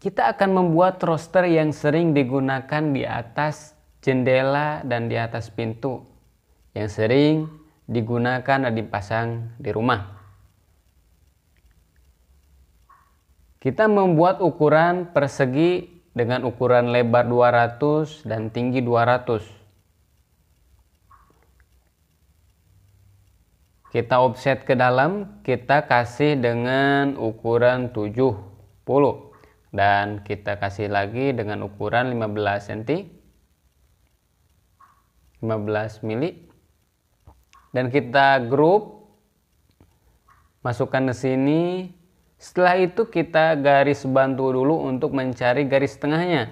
kita akan membuat roster yang sering digunakan di atas jendela dan di atas pintu yang sering digunakan dan dipasang di rumah. Kita membuat ukuran persegi dengan ukuran lebar 200 dan tinggi 200. Kita offset ke dalam, kita kasih dengan ukuran 70 dan kita kasih lagi dengan ukuran 15 cm 15 mili dan kita grup masukkan ke sini setelah itu kita garis bantu dulu untuk mencari garis tengahnya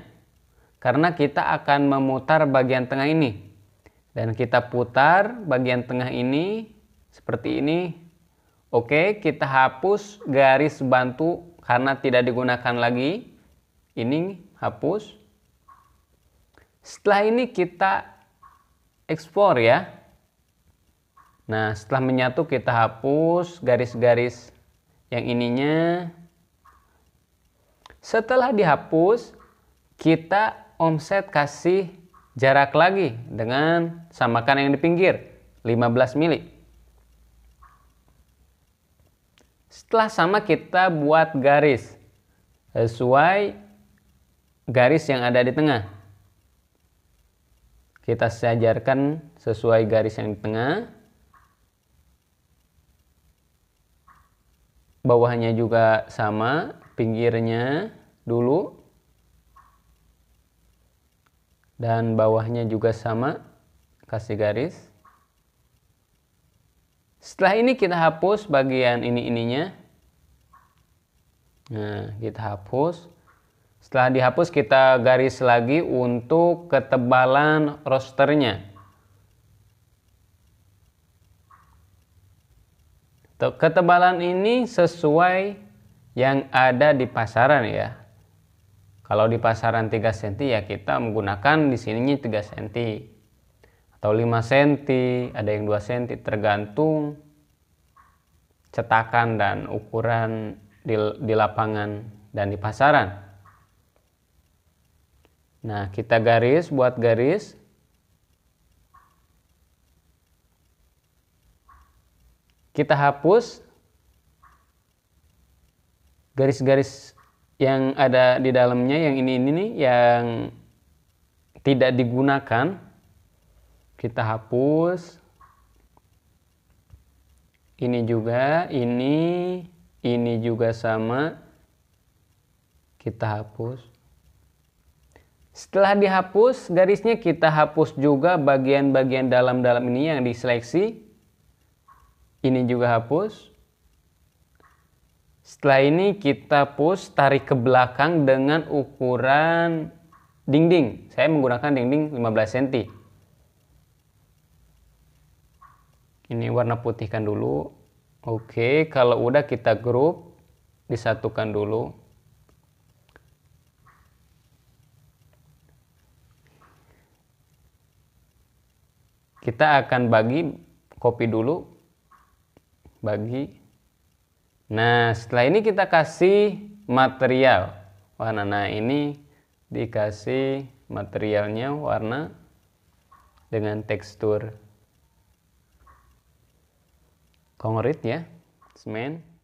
karena kita akan memutar bagian tengah ini dan kita putar bagian tengah ini seperti ini oke kita hapus garis bantu karena tidak digunakan lagi ini hapus setelah ini kita ekspor ya nah setelah menyatu kita hapus garis-garis yang ininya setelah dihapus kita omset kasih jarak lagi dengan samakan yang di pinggir 15 mili Setelah sama kita buat garis sesuai garis yang ada di tengah. Kita sejajarkan sesuai garis yang di tengah. Bawahnya juga sama, pinggirnya dulu. Dan bawahnya juga sama, kasih garis. Setelah ini kita hapus bagian ini-ininya. Nah, kita hapus. Setelah dihapus kita garis lagi untuk ketebalan rosternya. Ketebalan ini sesuai yang ada di pasaran ya. Kalau di pasaran 3 cm ya kita menggunakan di sininya 3 cm atau 5 cm, ada yang 2 cm tergantung cetakan dan ukuran di, di lapangan dan di pasaran. Nah, kita garis buat garis. Kita hapus garis-garis yang ada di dalamnya yang ini ini nih yang tidak digunakan kita hapus ini juga ini ini juga sama kita hapus setelah dihapus garisnya kita hapus juga bagian-bagian dalam-dalam ini yang diseleksi ini juga hapus setelah ini kita push tarik ke belakang dengan ukuran dinding saya menggunakan dinding 15 cm ini warna putihkan dulu oke kalau udah kita grup disatukan dulu kita akan bagi kopi dulu bagi nah setelah ini kita kasih material warna nah ini dikasih materialnya warna dengan tekstur Konkrit ya, semen,